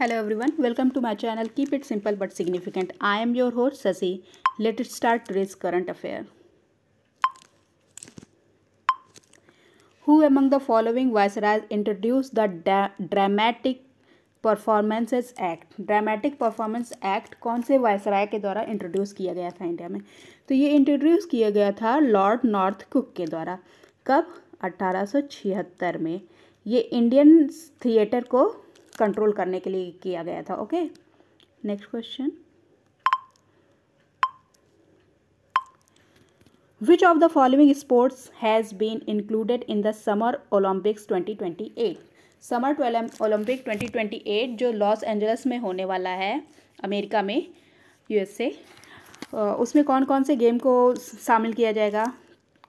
Hello everyone welcome to my channel keep it simple but significant I am your host Shashi let it start today's current affair who among the following viceroy introduce the dramatic performances act dramatic performance act कौन से viceroy के द्वारा introduce किया गया था India में तो ये इंट्रोड्यूस किया गया था लॉर्ड नॉर्थ कुक के द्वारा कब 1876 में ये इंडियन थिएटर को कंट्रोल करने के लिए किया गया था okay next question Which of the following sports has been included in the Summer Olympics 2028? Summer Olympic 2028 जो लॉस एंजल्स में होने वाला है अमेरिका में यूएसए उसमें कौन कौन से गेम को शामिल किया जाएगा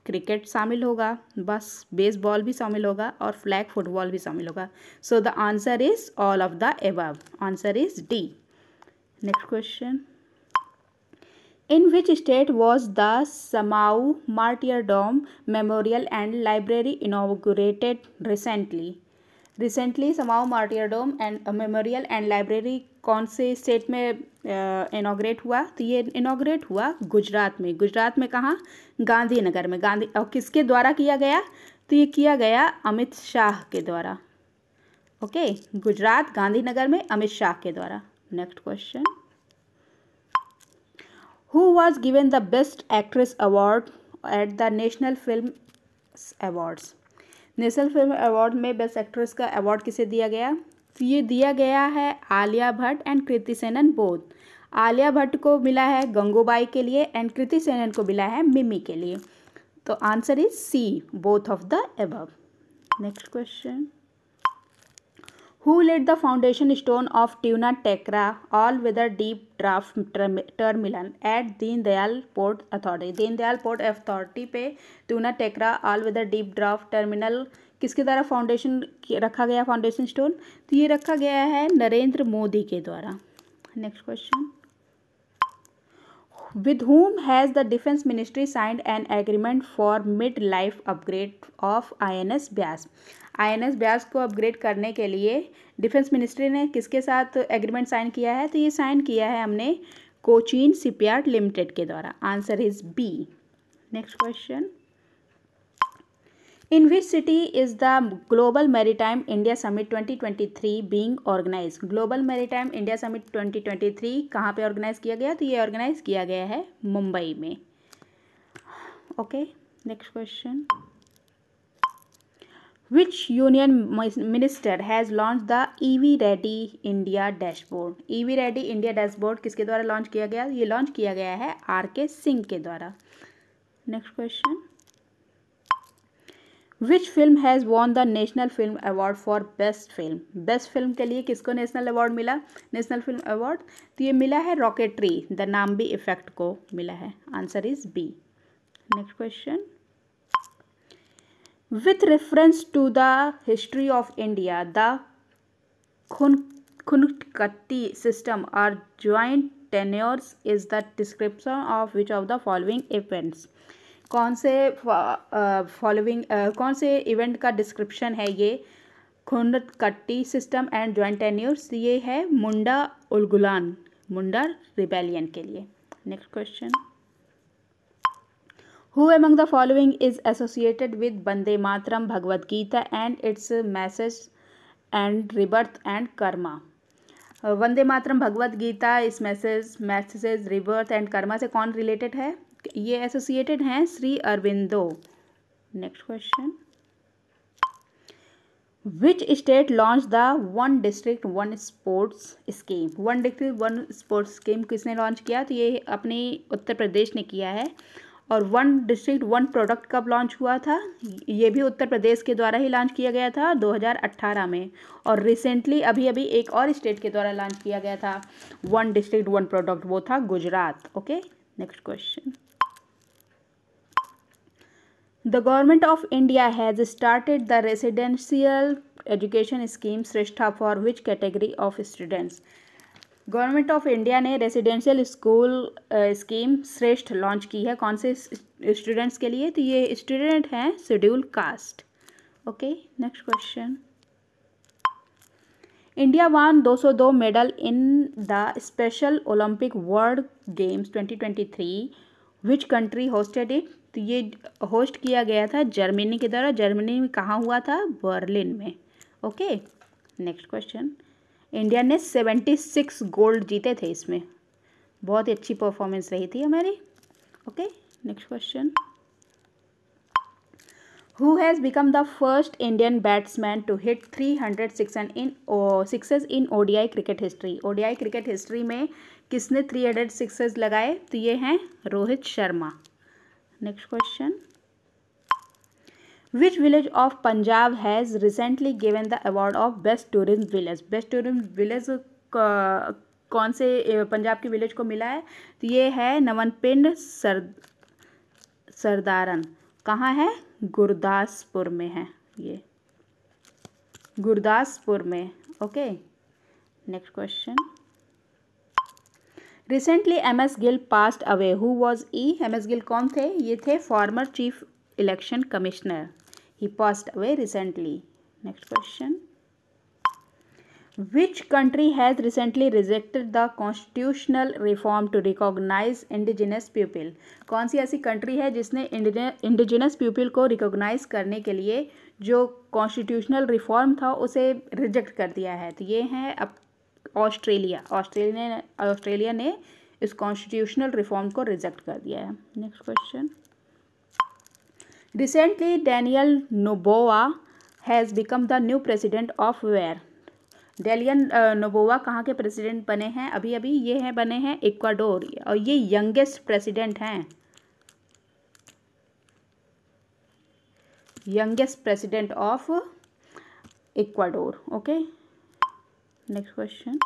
क्रिकेट शामिल होगा बस बेसबॉल भी शामिल होगा और फ्लैग फुटबॉल भी शामिल होगा so the answer is all of the above answer is D next question in which state was the Samao martyrdom memorial and library inaugurated recently recently Samao martyrdom and memorial and library कौन से state में inaugurate हुआ तो ये inaugurate हुआ गुजरात में गुजरात में कहाँ गांधीनगर में गांधी और किसके द्वारा किया गया तो ये किया गया अमित शाह के द्वारा ओके गुजरात गांधीनगर में अमित शाह के द्वारा next question who was given the best actress award at the national film awards national film award में बेस्ट एक्ट्रेस का अवार्ड किसे दिया गया तो ये दिया गया है आलिया भट्ट एंड कृति सेनन बोध आलिया भट्ट को मिला है गंगूबाई के लिए एंड कृति सेनन को मिला है मिमी के लिए तो answer is C both of the above next question who laid the foundation stone of Tuna Tekra all weather deep draft terminal at Deendayal port authority Deendayal port authority पे Tuna Tekra all weather deep draft terminal किसके द्वारा फाउंडेशन रखा गया foundation stone तो ये रखा गया है नरेंद्र मोदी के द्वारा next question with whom has the defence ministry signed an agreement for mid life upgrade of I N S Beas I N S Beas को अपग्रेड करने के लिए डिफेंस मिनिस्ट्री ने किसके साथ एग्रीमेंट साइन किया है तो ये साइन किया है हमने कोचीन सिपयार्ड लिमिटेड के द्वारा answer is B next question In which city is the Global Maritime India Summit 2023 being organized? Global Maritime India Summit 2023 twenty three कहाँ पर ऑर्गेनाइज किया गया तो ये ऑर्गेनाइज किया गया है मुंबई में okay next question which union minister has launch the E V ready India dashboard E V ready India dashboard किसके द्वारा लॉन्च किया गया ये लॉन्च किया गया है आर के सिंह के द्वारा next question which film has won the national film award for best film best film के लिए किसको नेशनल अवार्ड मिला नेशनल फिल्म अवार्ड तो ये मिला है रॉकेटरी द नाम इफेक्ट को मिला है answer is B next question with reference to the history of India the खुन Khuntkatti system are joint tenures is the description of which of the following events कौन से फॉलोइंग कौन से इवेंट का डिस्क्रिप्शन है ये खुंड कट्टी सिस्टम एंड ज्वाइंट एन्यूर्स ये है मुंडा उलगुलान मुंडा रिबेलियन के लिए next question who among the following is associated with Bande Mataram Bhagavad Gita and its message and rebirth and karma Vande Mataram Bhagavad Gita इस message message rebirth and karma से कौन रिलेटेड है ये एसोसिएटेड हैं Shri Aurobindo next question which state launch the one district one sports scheme one district one sports scheme किसने launch किया तो ये अपने उत्तर प्रदेश ने किया है और वन डिस्ट्रिक्ट वन प्रोडक्ट कब लॉन्च हुआ था ये भी उत्तर प्रदेश के द्वारा ही लॉन्च किया गया था 2018 में और रिसेंटली अभी अभी एक और स्टेट के द्वारा लॉन्च किया गया था वन डिस्ट्रिक्ट वन प्रोडक्ट वो था Gujarat okay next question the government of India has started the residential education scheme Shreshta for which category of students government of India ने residential school scheme Shreshta launch की है कौन से स्टूडेंट्स के लिए तो ये स्टूडेंट हैं schedule caste okay next question India won 202 medal in the special Olympic world games 2023 which country hosted it तो ये होस्ट किया गया था जर्मनी के द्वारा जर्मनी में कहाँ हुआ था बर्लिन में ओके नेक्स्ट क्वेश्चन इंडिया ने सेवेंटी सिक्स गोल्ड जीते थे इसमें बहुत ही अच्छी परफॉर्मेंस रही थी हमारी okay next question who has become the first Indian batsman to hit three hundred six an in sixes in ODI cricket history ODI cricket history में किसने थ्री हंड्रेड सिक्सेज लगाए तो ये हैं Rohit Sharma next question which village of Punjab has recently given the award of best tourism village best tourism village कौन से पंजाब के village को मिला है तो ये है पिंड सर सरदारन कहाँ है गुरदासपुर में है ये गुरदासपुर में okay next question recently M S Gill passed away who was ई एम एस गिल कौन थे ये थे former chief election commissioner he passed away recently next question which country has recently rejected the constitutional reform to recognise indigenous people कौन सी ऐसी country है जिसने इंडिजिनस पीपल को रिकॉग्नाइज करने के लिए जो कॉन्स्टिट्यूशनल रिफॉर्म था उसे रिजेक्ट कर दिया है तो ये हैं अब ऑस्ट्रेलिया ऑस्ट्रेलिया ऑस्ट्रेलिया ने इस कॉन्स्टिट्यूशनल रिफॉर्म को रिजेक्ट कर दिया है next question recently Daniel Noboa has become the new president of where डेलियन नोबोवा कहाँ के प्रेसिडेंट बने हैं अभी अभी ये हैं बने हैं इक्वाडोर और ये यंगेस्ट प्रेसिडेंट हैं youngest president of Ecuador okay next question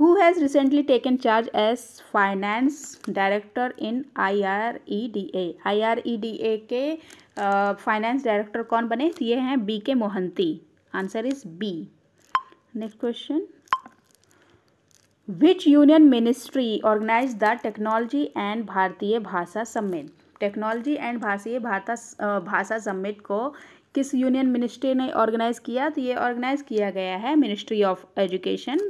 who has recently taken charge as finance director in I R E D A I R E D A के फाइनेंस uh, डायरेक्टर कौन बने ये हैं B K Mohanty answer is B next question which union ministry organise the technology and Bharatiya Bhasha सम्मेलन technology and Bharatiya भाषा भाषा submit को किस यूनियन मिनिस्ट्री ने ऑर्गेनाइज किया तो ये ऑर्गेनाइज किया गया है ministry of education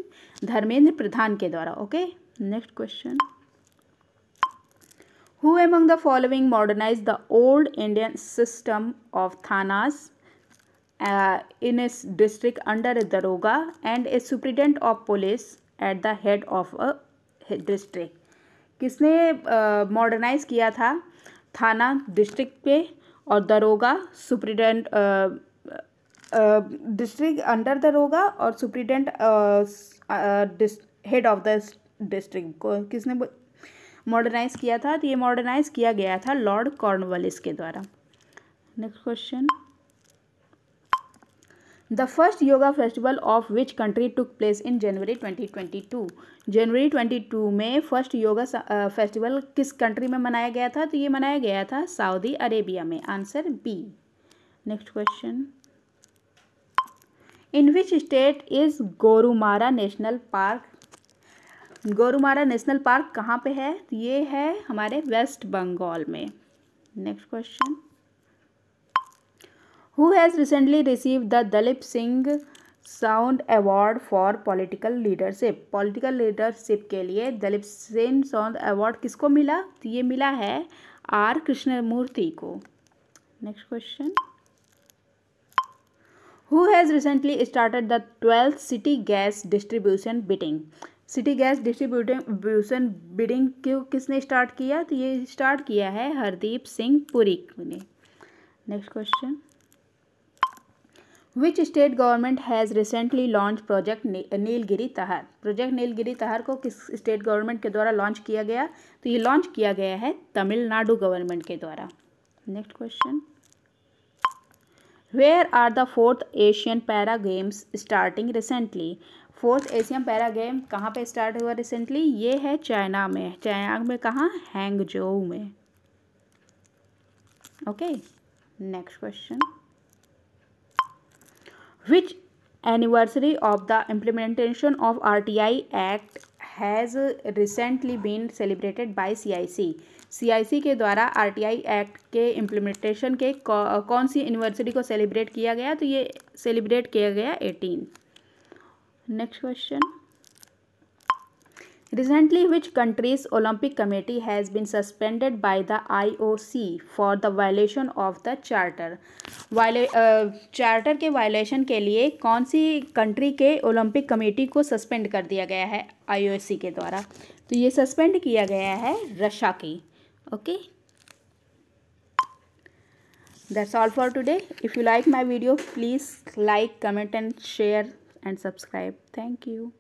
Dharmendra Pradhan के द्वारा okay next question who among the following modernise the old Indian system of thanas in as district under daroga and a superintendent of police at the head of a district किसने modernise uh, किया था थाना district और दरोगा superintendent district under daroga और superintendent head of the district को किसने modernise किया था तो ये मॉडर्नाइज किया गया था लॉर्ड कॉर्नवालिस के द्वारा next question the first yoga festival of which country took place in January 2022? जनवरी 22 में फर्स्ट योगा फेस्टिवल किस कंट्री में मनाया गया था तो ये मनाया गया था सऊदी अरेबिया में answer B next question in which state is Gorumara national park Gorumara national park कहाँ पे है तो ये है हमारे वेस्ट बंगाल में next question who has recently receive the Dalip Singh Saund award for political leadership political leadership के लिए दलीप सेन साउंड अवार्ड किसको मिला तो ये मिला है आर कृष्णमूर्ति को next question who has recently started the twelfth city gas distribution bidding city gas distribution bidding क्यों किसने स्टार्ट किया तो ये स्टार्ट किया है हरदीप सिंह पुरी ने next question which state government has recently launch project Nilgiri tahr project Nilgiri तहर को किस स्टेट गवर्नमेंट के द्वारा लॉन्च किया गया तो ये लॉन्च किया गया है तमिलनाडु गवर्नमेंट के द्वारा next question where are the fourth Asian para games starting recently fourth Asian para game कहाँ पर स्टार्ट हुआ रिसेंटली ये है चाइना में चाइना में कहाँ हैंगजो में okay next question which anniversary of the implementation of R T I act has recently been celebrated by C C I C I C के द्वारा आर टी आई एक्ट के implementation के कौन सी anniversary को celebrate किया गया तो ये सेलिब्रेट किया गया eighteen next question Recently, which country's Olympic Committee has been suspended by the IOC for the violation of the charter? while uh, charter ke violation ke liye kaun si country ke olympic committee ko suspend kar diya gaya hai ioc ke dwara to ye suspend kiya gaya hai russia ki okay that's all for today if you like my video please like comment and share and subscribe thank you